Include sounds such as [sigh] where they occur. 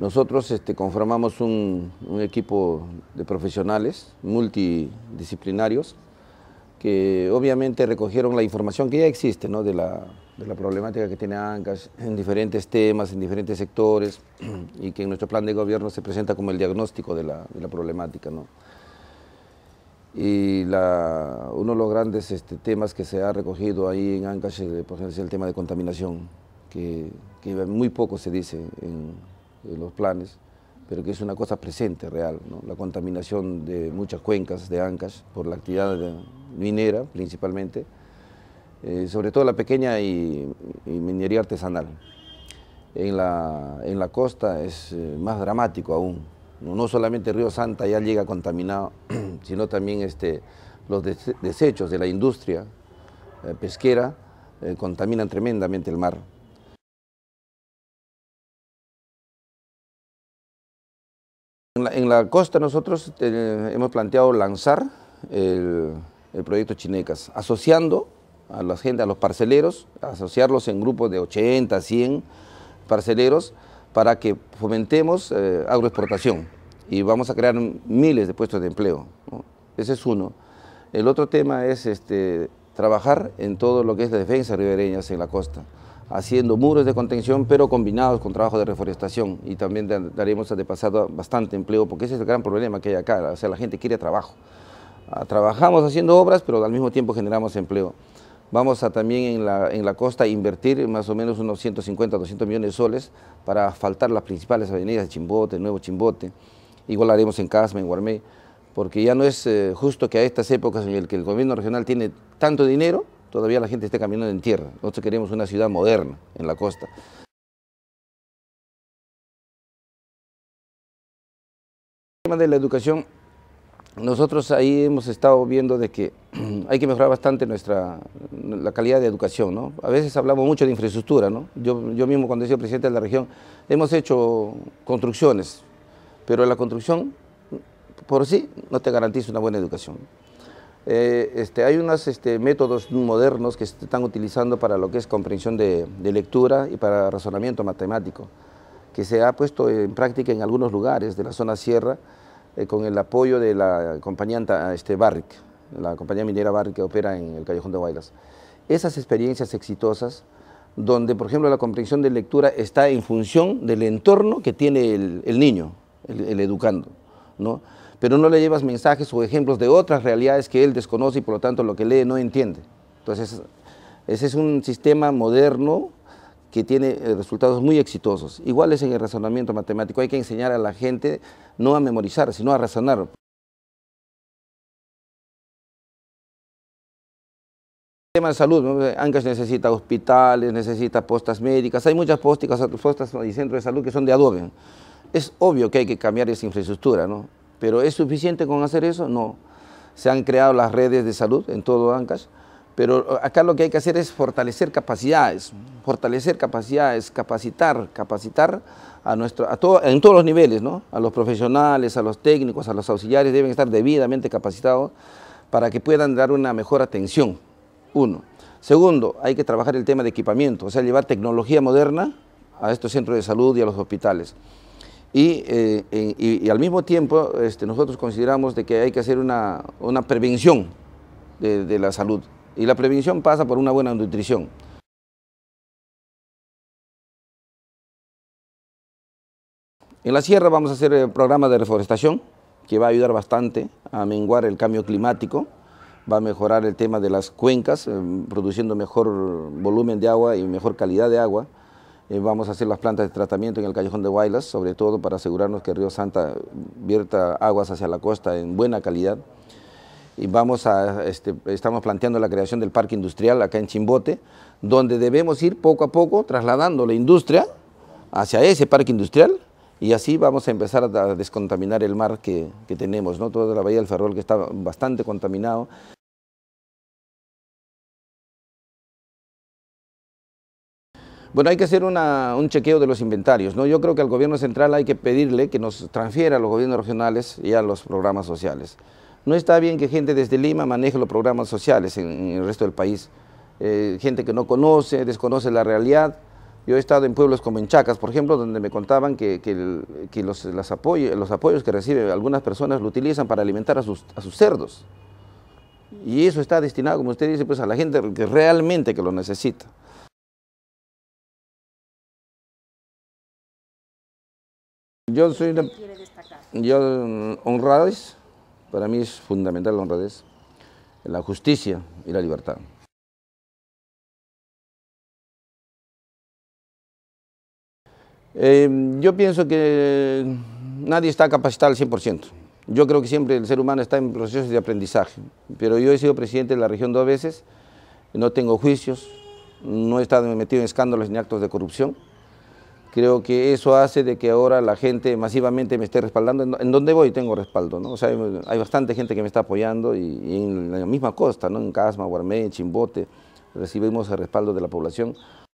Nosotros este, conformamos un, equipo de profesionales multidisciplinarios que obviamente recogieron la información que ya existe de, la, problemática que tiene Ancash en diferentes temas, en diferentes sectores [clears throat] y que en nuestro plan de gobierno se presenta como el diagnóstico de la, problemática. Y uno de los grandes este, temas que se ha recogido ahí en Ancash eh, es el tema de contaminación, que, que muy poco se dice en, los planes, pero que es una cosa presente, real. La contaminación de muchas cuencas de ancas, por la actividad minera principalmente, eh, sobre todo la pequeña y, minería artesanal. En la, costa es eh, más dramático aún. No, no solamente Río Santa ya llega contaminado, [clears throat] sino también este, los desechos de la industria eh, pesquera contaminan tremendamente el mar. En la, costa nosotros eh, hemos planteado lanzar el, proyecto Chinecas, asociando a la gente, a los parceleros, asociarlos en grupos de 80, 100 parceleros para que fomentemos eh, agroexportación y vamos a crear miles de puestos de empleo. Ese es uno. El otro tema es este, trabajar en todo lo que es la defensa ribereña en la costa haciendo muros de contención, pero combinados con trabajo de reforestación y también daremos de pasado bastante empleo, porque ese es el gran problema que hay acá, o sea, la gente quiere trabajo. Ah, trabajamos haciendo obras, pero al mismo tiempo generamos empleo. Vamos a también en la, en la costa invertir más o menos unos 150, 200 millones de soles para asfaltar las principales avenidas de Chimbote, Nuevo Chimbote, igual lo haremos en Casma, en Guarmé. porque ya no es eh, justo que a estas épocas en las que el gobierno regional tiene tanto dinero, todavía la gente esté caminando en tierra. Nosotros queremos una ciudad moderna en la costa. El tema de la educación, nosotros ahí hemos estado viendo de que [clears throat] hay que mejorar bastante la calidad de educación. A veces hablamos mucho de infraestructura. ¿no? Yo, yo mismo cuando he sido presidente de la región hemos hecho construcciones, pero la construcción por sí no te garantiza una buena educación. Eh, este, hay unos este, métodos modernos que se están utilizando para lo que es comprensión de, lectura y para razonamiento matemático, que se ha puesto en práctica en algunos lugares de la zona sierra eh, con el apoyo de la compañía este, Barrick, la compañía minera Barrick que opera en el Callejón de Guaylas. Esas experiencias exitosas, donde por ejemplo la comprensión de lectura está en función del entorno que tiene el, niño, el, el educando. ¿no? pero no le llevas mensajes o ejemplos de otras realidades que él desconoce y por lo tanto lo que lee no entiende. Entonces, ese es un sistema moderno que tiene eh, resultados muy exitosos. Igual es en el razonamiento matemático, hay que enseñar a la gente no a memorizar, sino a razonar. El tema de salud, ¿no? Ancash necesita hospitales, necesita postas médicas, hay muchas postas, postas y centros de salud que son de adobe. Es obvio que hay que cambiar esa infraestructura, ¿no? Pero ¿es suficiente con hacer eso? No. Se han creado las redes de salud en todo Ancash, pero acá lo que hay que hacer es fortalecer capacidades, fortalecer capacidades, capacitar, capacitar a nuestro, en todos los niveles, ¿no? A los profesionales, a los técnicos, a los auxiliares deben estar debidamente capacitados para que puedan dar una mejor atención. Uno. Segundo, hay que trabajar el tema de equipamiento, o sea, llevar tecnología moderna a estos centros de salud y a los hospitales. Eh, y, al mismo tiempo este, nosotros consideramos de que hay que hacer una, prevención de, la salud y la prevención pasa por una buena nutrición. En la sierra vamos a hacer el eh, programa de reforestación que va a ayudar bastante a menguar el cambio climático, va a mejorar el tema de las cuencas, em, produciendo mejor volumen de agua y mejor calidad de agua. Eh, vamos a hacer las plantas de tratamiento en el callejón de Huaylas, sobre todo para asegurarnos que el Río Santa vierta aguas hacia la costa en buena calidad. Y vamos a, este, estamos planteando la creación del parque industrial acá en Chimbote, donde debemos ir poco a poco trasladando la industria hacia ese parque industrial y así vamos a empezar a descontaminar el mar que, tenemos, ¿no? toda la bahía del Ferrol que está bastante contaminado. Bueno, hay que hacer un chequeo de los inventarios, ¿no? Yo creo que al gobierno central hay que pedirle que nos transfiera a los gobiernos regionales y a los programas sociales. No está bien que gente desde Lima maneje los programas sociales en, el resto del país. Eh, gente que no conoce, desconoce la realidad. Yo he estado en pueblos como en Chacas, por ejemplo, donde me contaban que, los, apoyos que reciben algunas personas lo utilizan para alimentar a sus, a sus cerdos. Y eso está destinado, como usted dice, pues a la gente que realmente que lo necesita. Yo soy destacar honradez, para mí es fundamental la honradez, la justicia y la libertad. Eh, yo pienso que nadie está capacitado al 100%. Yo creo que siempre el ser humano está en procesos de aprendizaje, pero yo he sido presidente de la región dos veces, no tengo juicios, no he estado metido en escándalos ni actos de corrupción creo que eso hace de que ahora la gente masivamente me esté respaldando. En donde voy tengo respaldo, ¿no? O sea, hay bastante gente que me está apoyando y, en la misma costa, ¿no? En Casma, Guarmé, Chimbote, recibimos el respaldo de la población.